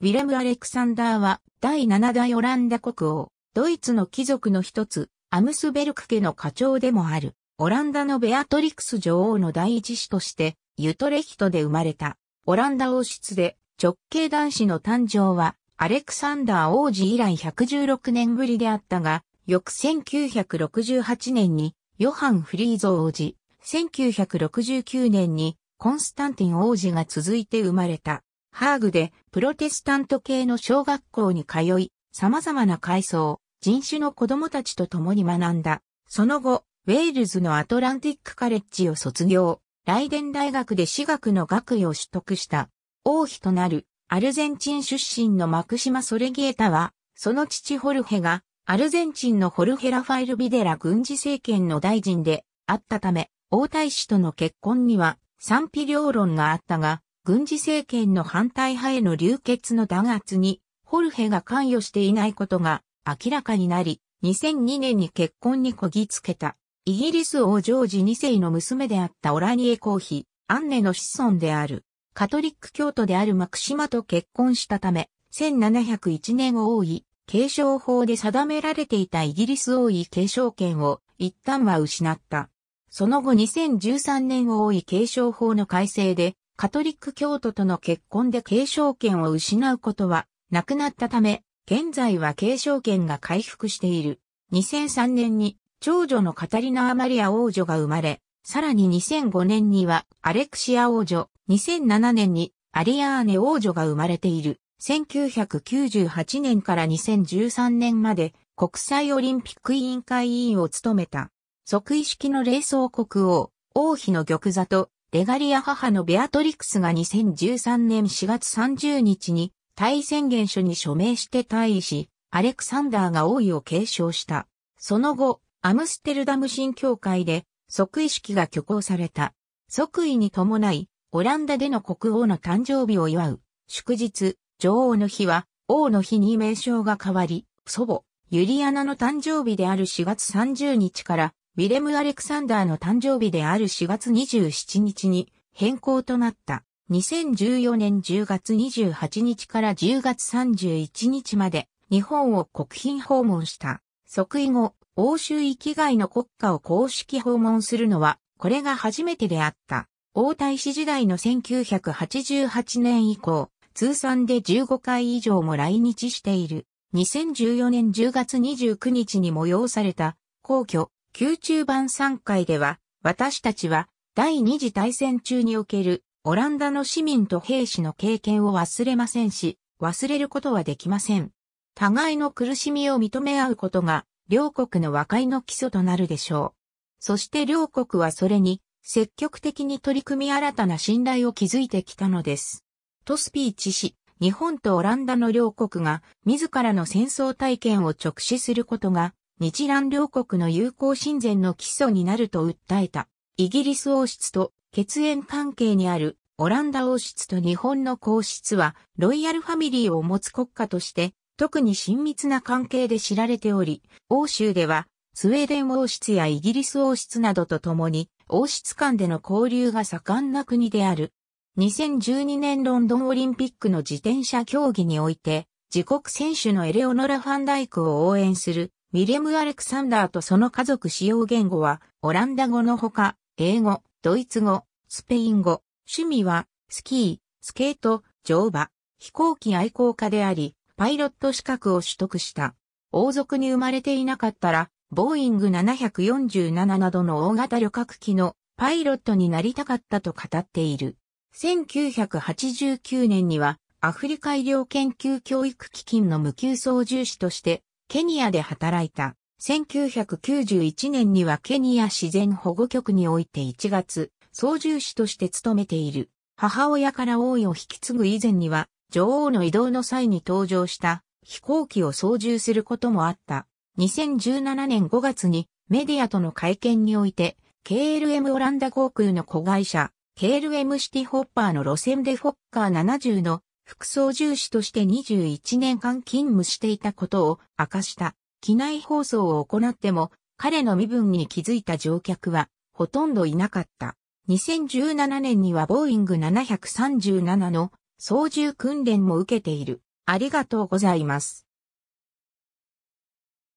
ウィレム・アレクサンダーは第7代オランダ国王、ドイツの貴族の一つ、アムスベルク家の家長でもある、オランダのベアトリクス女王の第一子として、ユトレヒトで生まれた、オランダ王室で直系男子の誕生は、アレクサンダー王子以来116年ぶりであったが、翌1968年にヨハン・フリーゾ王子、1969年にコンスタンティン王子が続いて生まれた。ハーグでプロテスタント系の小学校に通い、様々な階層、人種の子供たちと共に学んだ。その後、ウェールズのアトランティックカレッジを卒業、ライデン大学で私学の学位を取得した。王妃となるアルゼンチン出身のマクシマ・ソレギエタは、その父ホルヘがアルゼンチンのホルヘラ・ファイル・ビデラ軍事政権の大臣であったため、王太子との結婚には賛否両論があったが、軍事政権の反対派への流血の弾圧に、ホルヘが関与していないことが明らかになり、2002年に結婚にこぎつけた、イギリス王ジョージ2世の娘であったオラニエコーヒ、アンネの子孫である、カトリック教徒であるマクシマと結婚したため、1701年を王い、継承法で定められていたイギリス王位継承権を一旦は失った。その後2013年王い継承法の改正でカトリック教徒との結婚で継承権を失うことはなくなったため、現在は継承権が回復している。2003年に長女のカタリナ・アマリア王女が生まれ、さらに2005年にはアレクシア王女、2007年にアリアーネ王女が生まれている。1998年から2013年まで国際オリンピック委員会委員を務めた。即位式の霊装国王、王妃の玉座とレガリア母のベアトリクスが2013年4月30日に対宣言書に署名して退位し、アレクサンダーが王位を継承した。その後、アムステルダム新教会で即位式が挙行された。即位に伴い、オランダでの国王の誕生日を祝う。祝日、女王の日は、王の日に名称が変わり、祖母、ユリアナの誕生日である4月30日から、ウィレム・アレクサンダーの誕生日である4月27日に変更となった。2014年10月28日から10月31日まで日本を国賓訪問した。即位後、欧州域外の国家を公式訪問するのは、これが初めてであった。王太子時代の1988年以降、通算で15回以上も来日している。2014年10月29日に催された、皇居、宮中版3回では、私たちは第二次大戦中におけるオランダの市民と兵士の経験を忘れませんし、忘れることはできません。互いの苦しみを認め合うことが、両国の和解の基礎となるでしょう。そして両国はそれに、積極的に取り組み新たな信頼を築いてきたのです。とスピーチし、日本とオランダの両国が、自らの戦争体験を直視することが、日蘭両国の友好親善の基礎になると訴えた。イギリス王室と血縁関係にあるオランダ王室と日本の皇室はロイヤルファミリーを持つ国家として特に親密な関係で知られており、欧州ではスウェーデン王室やイギリス王室などと共に王室間での交流が盛んな国である。2012年ロンドンオリンピックの自転車競技において自国選手のエレオノラ・ファンダイクを応援するミレム・アレクサンダーとその家族使用言語は、オランダ語のほか、英語、ドイツ語、スペイン語、趣味は、スキー、スケート、乗馬、飛行機愛好家であり、パイロット資格を取得した。王族に生まれていなかったら、ボーイング747などの大型旅客機のパイロットになりたかったと語っている。1989年には、アフリカ医療研究教育基金の無給操縦士としてケニアで働いた。1991年にはケニア自然保護局において1月、操縦士として勤めている。母親から王位を引き継ぐ以前には、女王の移動の際に登場した飛行機を操縦することもあった。2017年5月にメディアとの会見において、KLM オランダ航空の子会社、KLM シティホッパーの路線でフォッカー70の副操縦士として21年間勤務していたことを明かした。機内放送を行っても、彼の身分に気づいた乗客は、ほとんどいなかった。2017年にはボーイング737の操縦訓練も受けている。ありがとうございます。